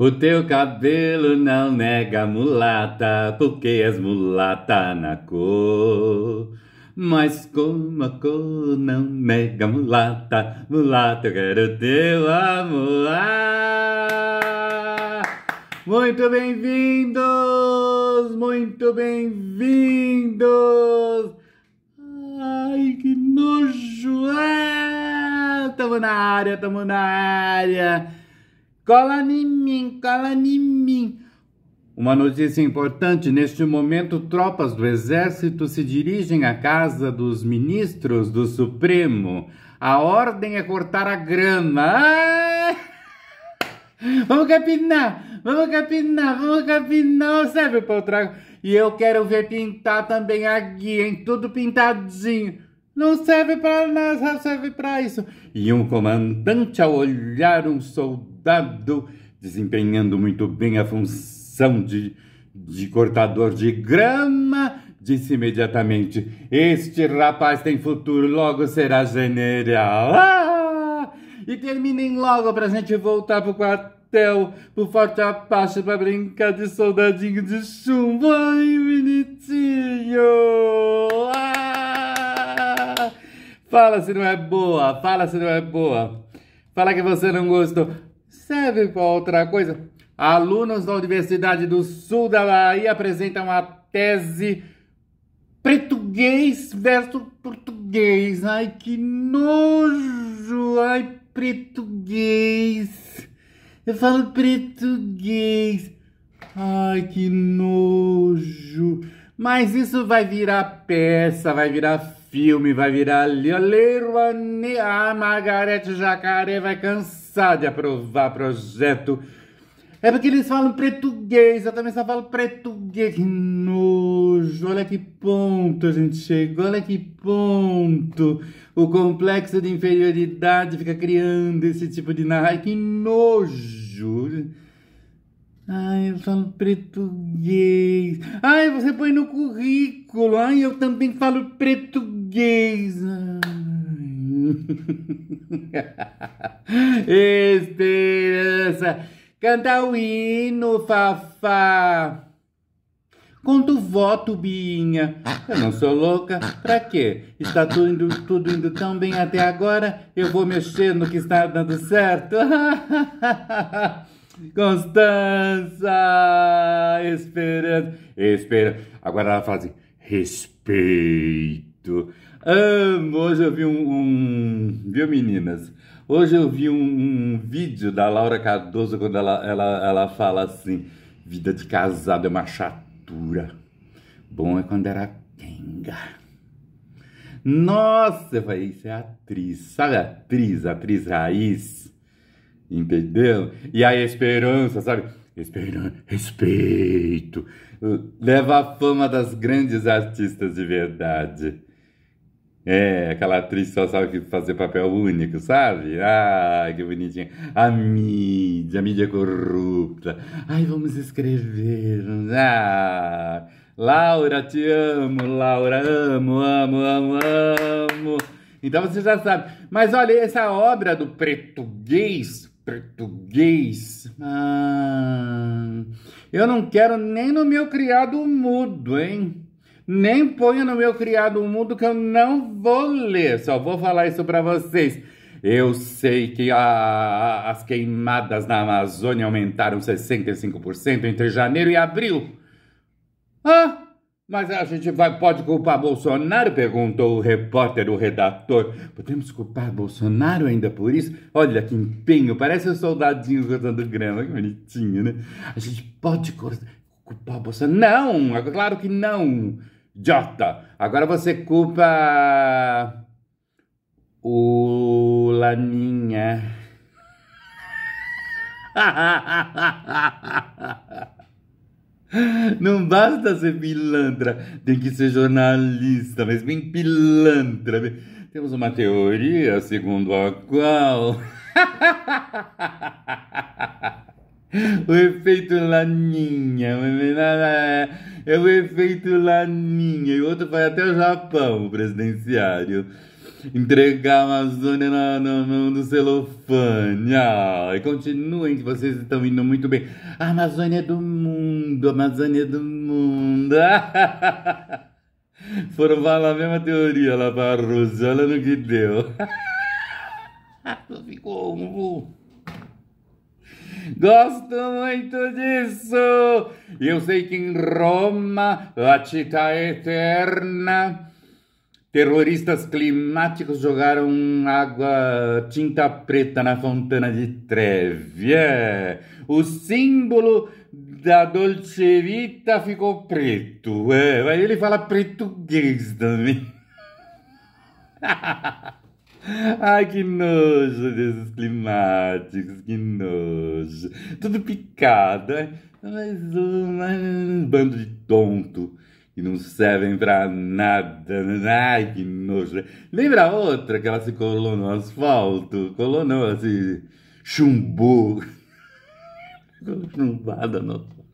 O teu cabelo não nega mulata, porque és mulata na cor. Mas como a cor não nega mulata, mulata eu quero teu amor. Muito bem-vindos, muito bem-vindos. Ai, que nojo! Ah! Tamo na área, tamo na área. Cola em mim, cola em mim. Uma notícia importante: neste momento, tropas do Exército se dirigem à casa dos ministros do Supremo. A ordem é cortar a grama. Ah! Vamos capinar, vamos capinar, vamos capinar, serve para o trago. E eu quero ver pintar também a guia, em tudo pintadinho. Não serve para nada, serve para isso. E um comandante, ao olhar um soldado, desempenhando muito bem a função de, de cortador de grama, disse imediatamente: Este rapaz tem futuro, logo será general. Ah! E terminem logo para a gente voltar pro quartel, pro Forte Apache, para brincar de soldadinho de chumbo. Ai, bonitinho! Ah! Fala se não é boa, fala se não é boa. Fala que você não gostou serve para outra coisa. Alunos da Universidade do Sul da Bahia apresentam a tese Português versus português. Ai, que nojo! Ai, português. Eu falo português. Ai, que nojo. Mas isso vai virar peça, vai virar filme, vai virar Leroy. A ah, Margarete Jacaré vai cansar de aprovar projeto. É porque eles falam português, eu também só falo português. Que nojo, olha que ponto a gente chegou, olha que ponto. O complexo de inferioridade fica criando esse tipo de narrativa. Que nojo. Ai, eu falo português. Ai, você põe no currículo. Ai, eu também falo português. Ai. Esperança. Canta o hino, Fafá. Conta o voto, Binha. Eu não sou louca. Pra quê? Está tudo indo, tudo indo tão bem até agora. Eu vou mexer no que está dando certo. Constança, esperando, esperança. Agora ela fala assim, respeito muito. Hoje eu vi um, um. Viu, meninas? Hoje eu vi um, um vídeo da Laura Cardoso quando ela, ela, ela fala assim: vida de casado é uma chatura. Bom é quando era tenga. Nossa, eu falei, isso é atriz. Sabe atriz, atriz raiz? Entendeu? E a esperança, sabe? Esperança, respeito. Leva a fama das grandes artistas de verdade. É, aquela atriz só sabe fazer papel único, sabe? Ah, que bonitinha. A mídia, a mídia corrupta. Ai, vamos escrever. Ah, Laura, te amo, Laura, amo, amo, amo, amo. Então você já sabe. Mas olha, essa obra do português, português. Ah, eu não quero nem no meu criado mudo, hein? nem ponha no meu criado um mundo que eu não vou ler. Só vou falar isso para vocês. Eu sei que a, as queimadas na Amazônia aumentaram 65% entre janeiro e abril. Ah, mas a gente vai, pode culpar Bolsonaro? Perguntou o repórter, o redator. Podemos culpar Bolsonaro ainda por isso? Olha que empenho, parece um soldadinho cortando grama, que bonitinho, né? A gente pode culpar Bolsonaro? Não, é claro que não. Jota. Agora você culpa o Laninha. Não basta ser pilantra, tem que ser jornalista, mas bem pilantra. Temos uma teoria segundo a qual o efeito laninha é o efeito Laninha. E outro vai até o Japão, o presidenciário. Entregar a Amazônia na, mão do celofane. Ah, e continuem que vocês estão indo muito bem. A Amazônia é do mundo, a Amazônia é do mundo. Foram falar a mesma teoria lá para a Rússia, olha no que deu. Ficou um Gosto muito disso. Eu sei que em Roma, a Città Eterna, terroristas climáticos jogaram água tinta preta na fontana de Trevi. É. O símbolo da Dolce Vita ficou preto. É. Aí ele fala português também. Ai, que nojo desses climáticos, que nojo. Tudo picado. Mais um bando de tonto que não servem pra nada. Ai, que nojo. Lembra a outra que ela se colou no asfalto? Colou não, ela se chumbou. Chumbada no asfalto.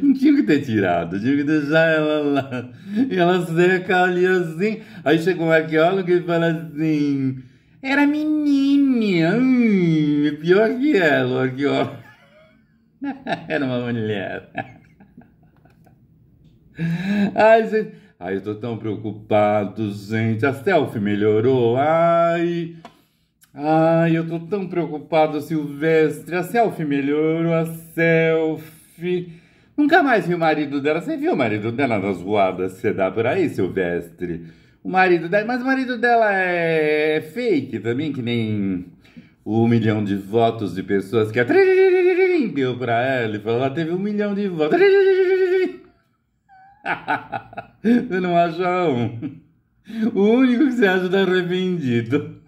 Não tinha que ter tirado, tinha que deixar ela lá. E ela seca ali assim. Aí chega um arqueólogo e fala assim: Era menina. Hum, pior que ela, o arqueólogo. Era uma mulher. Ai, gente. Ai, eu tô tão preocupado, gente. A selfie melhorou. Ai. Ai, eu tô tão preocupado, Silvestre. A selfie melhorou, a selfie. Nunca mais vi o marido dela. Você viu o marido dela nas voadas que você dá por aí, Silvestre? O marido dela. Mas o marido dela é, é fake também, que nem o milhão de votos de pessoas que a é deu pra ela e falou: ela teve um milhão de votos. Você não acha um? O único que você acha tá arrependido.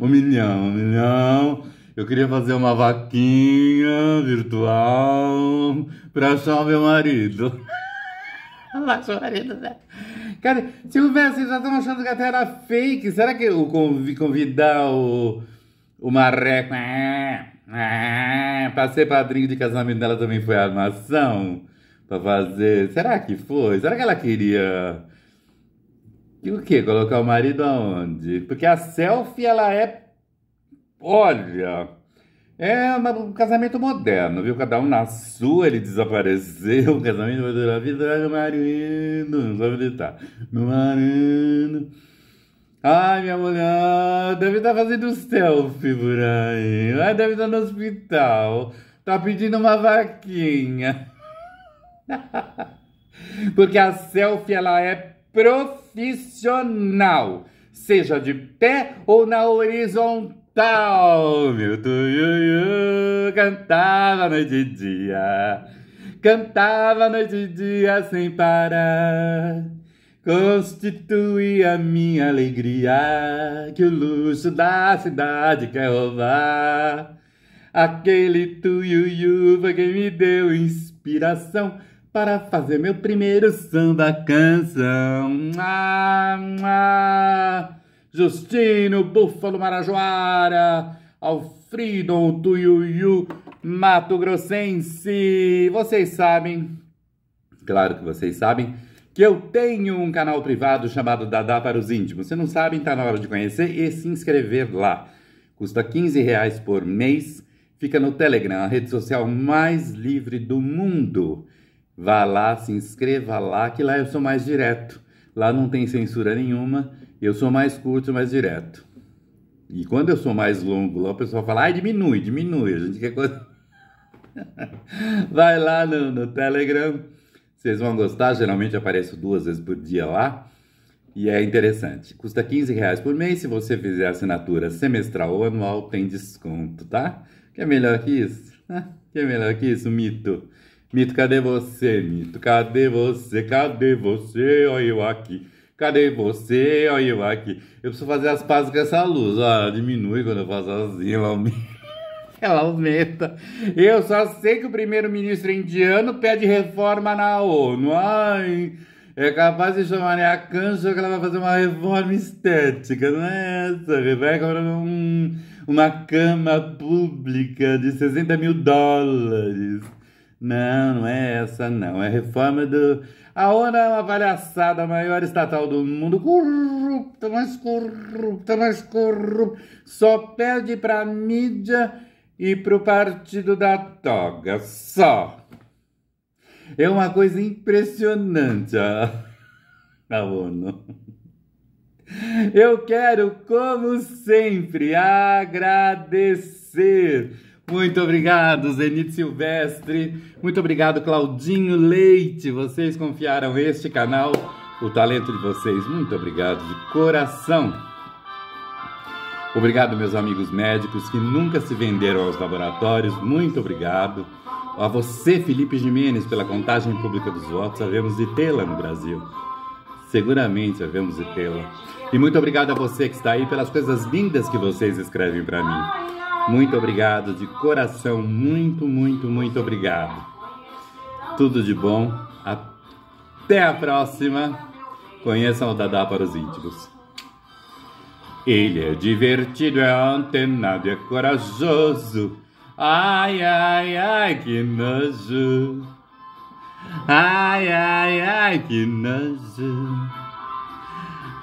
Um milhão, um milhão. Eu queria fazer uma vaquinha virtual pra achar o meu marido. Ela achou o marido dela. Né? Cara, se houvesse, já estão achando que até era fake. Será que o convidar o, o Marreco é, é, pra ser padrinho de casamento dela também foi armação? Pra fazer. Será que foi? Será que ela queria. E o que? Colocar o marido aonde? Porque a selfie ela é Olha, é um casamento moderno, viu? Cada um na sua, ele desapareceu. O casamento vai durar a vida do marido. Não sabe onde Meu marido. Ai, minha mulher, deve estar tá fazendo selfie por aí. Ai, deve estar tá no hospital. Tá pedindo uma vaquinha. Porque a selfie, ela é profissional. Seja de pé ou na horizontal tal? Meu tuiuiu cantava noite e dia, cantava noite e dia sem parar. constituía minha alegria que o luxo da cidade quer roubar. Aquele tuiuiu foi quem me deu inspiração para fazer meu primeiro samba canção. Ah, ah. Justino, Búfalo Marajoara, Alfrido, Tuiuiu, Mato Grossense. Vocês sabem, claro que vocês sabem, que eu tenho um canal privado chamado Dadá para os íntimos. Se não sabem, está na hora de conhecer e se inscrever lá. Custa 15 reais por mês. Fica no Telegram, a rede social mais livre do mundo. Vá lá, se inscreva lá, que lá eu sou mais direto. Lá não tem censura nenhuma eu sou mais curto, mais direto. E quando eu sou mais longo lá, o pessoal fala, ai, diminui, diminui. A gente quer coisa. Vai lá no, no Telegram, vocês vão gostar. Geralmente apareço duas vezes por dia lá. E é interessante. Custa 15 reais por mês. Se você fizer assinatura semestral ou anual, tem desconto, tá? Que é melhor que isso? Que é melhor que isso, mito? Mito, cadê você, mito? Cadê você? Cadê você? Olha eu aqui. Cadê você? Olha eu aqui. Eu preciso fazer as pazes com essa luz. Ó, ah, diminui quando eu faço assim, ela aumenta. Ela aumenta. Eu só sei que o primeiro-ministro indiano pede reforma na ONU. Ai, é capaz de chamar a cancha que ela vai fazer uma reforma estética, não é essa? Vai comprar um, uma cama pública de 60 mil dólares. Não, não é essa, não. É reforma do. A ONU é uma palhaçada, a maior estatal do mundo. Corrupta, mais corrupta, mais corrupta. Só perde pra mídia e pro partido da toga. Só. É uma coisa impressionante a, a ONU. Eu quero, como sempre, agradecer muito obrigado, Zenit Silvestre. Muito obrigado, Claudinho Leite. Vocês confiaram este canal, o talento de vocês. Muito obrigado de coração. Obrigado, meus amigos médicos que nunca se venderam aos laboratórios. Muito obrigado. A você, Felipe Jimenez, pela contagem pública dos votos. Havemos de tê-la no Brasil. Seguramente havemos de tê-la. E muito obrigado a você que está aí pelas coisas lindas que vocês escrevem para mim. Muito obrigado de coração, muito, muito, muito obrigado. Tudo de bom. Até a próxima. Conheçam o Dadá para os íntimos. Ele é divertido, é antenado, é corajoso. Ai, ai, ai, que nojo. Ai, ai, ai, que nojo.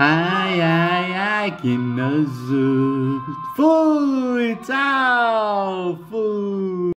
Ai, ai, ai, que nojo. Fui, tchau, fui.